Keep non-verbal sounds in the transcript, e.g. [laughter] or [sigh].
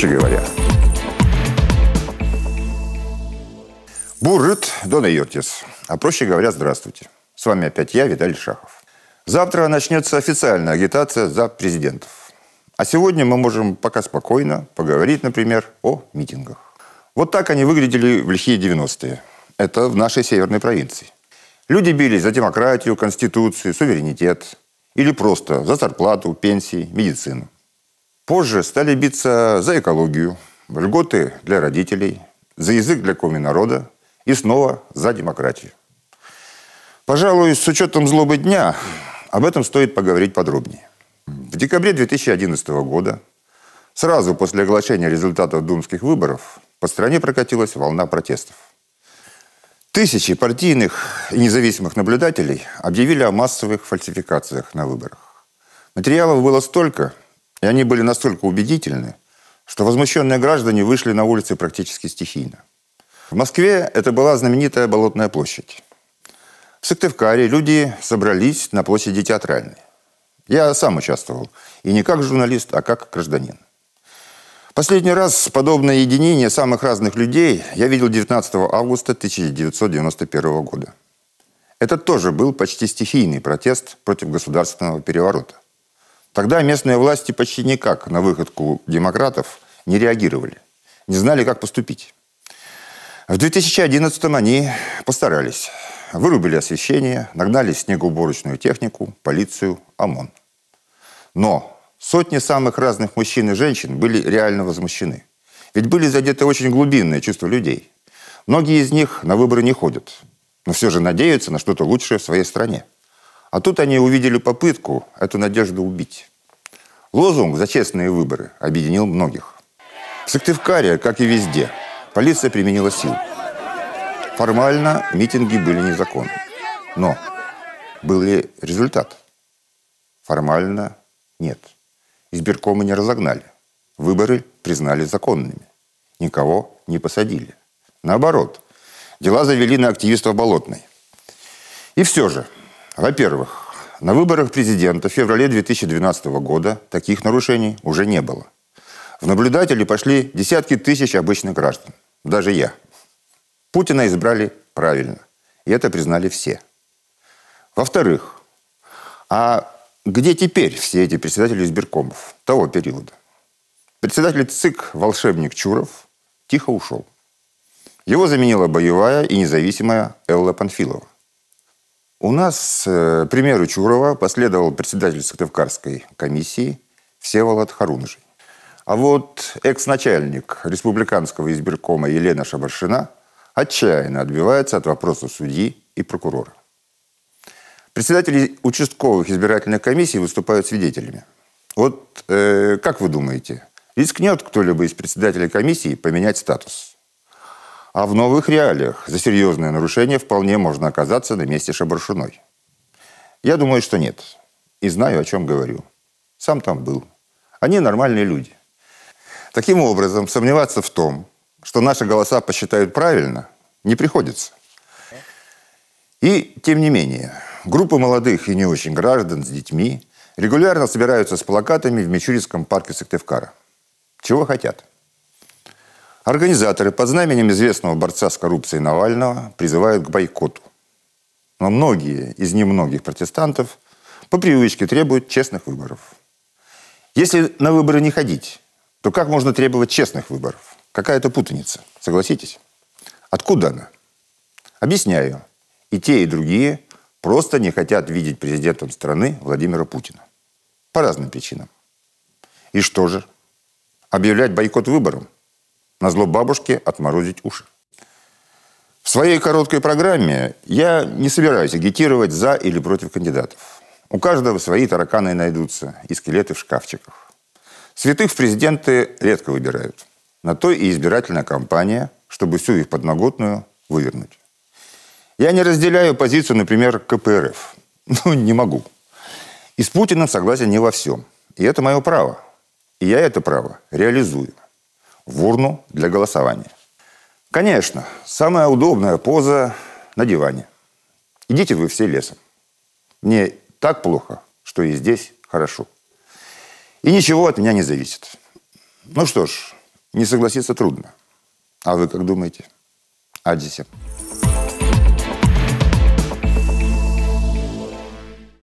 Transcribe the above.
короче говоря. Буржит, Дона Йортис. А проще говоря, здравствуйте. С вами опять я, Виталий Шахов. Завтра начнется официальная агитация за президентов. А сегодня мы можем пока спокойно поговорить, например, о митингах. Вот так они выглядели в лихие 90-е. Это в нашей северной провинции. Люди бились за демократию, конституцию, суверенитет. Или просто за зарплату, пенсии, медицину. Позже стали биться за экологию, льготы для родителей, за язык для народа и снова за демократию. Пожалуй, с учетом злобы дня, об этом стоит поговорить подробнее. В декабре 2011 года, сразу после оглашения результатов думских выборов, по стране прокатилась волна протестов. Тысячи партийных и независимых наблюдателей объявили о массовых фальсификациях на выборах. Материалов было столько, и они были настолько убедительны, что возмущенные граждане вышли на улицы практически стихийно. В Москве это была знаменитая Болотная площадь. В Сыктывкаре люди собрались на площади Театральной. Я сам участвовал. И не как журналист, а как гражданин. Последний раз подобное единение самых разных людей я видел 19 августа 1991 года. Это тоже был почти стихийный протест против государственного переворота – Тогда местные власти почти никак на выходку демократов не реагировали, не знали, как поступить. В 2011-м они постарались. Вырубили освещение, нагнали снегоуборочную технику, полицию, ОМОН. Но сотни самых разных мужчин и женщин были реально возмущены. Ведь были задеты очень глубинные чувства людей. Многие из них на выборы не ходят, но все же надеются на что-то лучшее в своей стране – а тут они увидели попытку эту надежду убить. Лозунг «За честные выборы» объединил многих. В Сыктывкаре, как и везде, полиция применила силу. Формально митинги были незаконны. Но был ли результат? Формально нет. Избиркомы не разогнали. Выборы признали законными. Никого не посадили. Наоборот, дела завели на активистов Болотной. И все же – во-первых, на выборах президента в феврале 2012 года таких нарушений уже не было. В наблюдатели пошли десятки тысяч обычных граждан. Даже я. Путина избрали правильно. И это признали все. Во-вторых, а где теперь все эти председатели избиркомов того периода? Председатель ЦИК «Волшебник Чуров» тихо ушел. Его заменила боевая и независимая Элла Панфилова – у нас э, примеру Чурова последовал председатель Сыктывкарской комиссии Всеволод Харунжий. А вот экс-начальник республиканского избиркома Елена Шабаршина отчаянно отбивается от вопроса судьи и прокурора. Председатели участковых избирательных комиссий выступают свидетелями. Вот э, как вы думаете, рискнет кто-либо из председателей комиссии поменять статус? А в новых реалиях за серьезное нарушение вполне можно оказаться на месте Шабаршиной. Я думаю, что нет. И знаю, о чем говорю. Сам там был. Они нормальные люди. Таким образом, сомневаться в том, что наши голоса посчитают правильно, не приходится. И, тем не менее, группы молодых и не очень граждан с детьми регулярно собираются с плакатами в Мичуринском парке Сыктывкара. Чего хотят? Организаторы под знаменем известного борца с коррупцией Навального призывают к бойкоту. Но многие из немногих протестантов по привычке требуют честных выборов. Если на выборы не ходить, то как можно требовать честных выборов? Какая-то путаница, согласитесь? Откуда она? Объясняю. И те, и другие просто не хотят видеть президентом страны Владимира Путина. По разным причинам. И что же? Объявлять бойкот выборам – на Назло бабушке отморозить уши. В своей короткой программе я не собираюсь агитировать за или против кандидатов. У каждого свои тараканы найдутся и скелеты в шкафчиках. Святых в президенты редко выбирают. На то и избирательная кампания, чтобы всю их подноготную вывернуть. Я не разделяю позицию, например, КПРФ. [laughs] Ну, не могу. И с Путиным согласен не во всем. И это мое право. И я это право реализую в урну для голосования. Конечно, самая удобная поза на диване. Идите вы все лесом. Мне так плохо, что и здесь хорошо. И ничего от меня не зависит. Ну что ж, не согласиться трудно. А вы как думаете? Адзисем.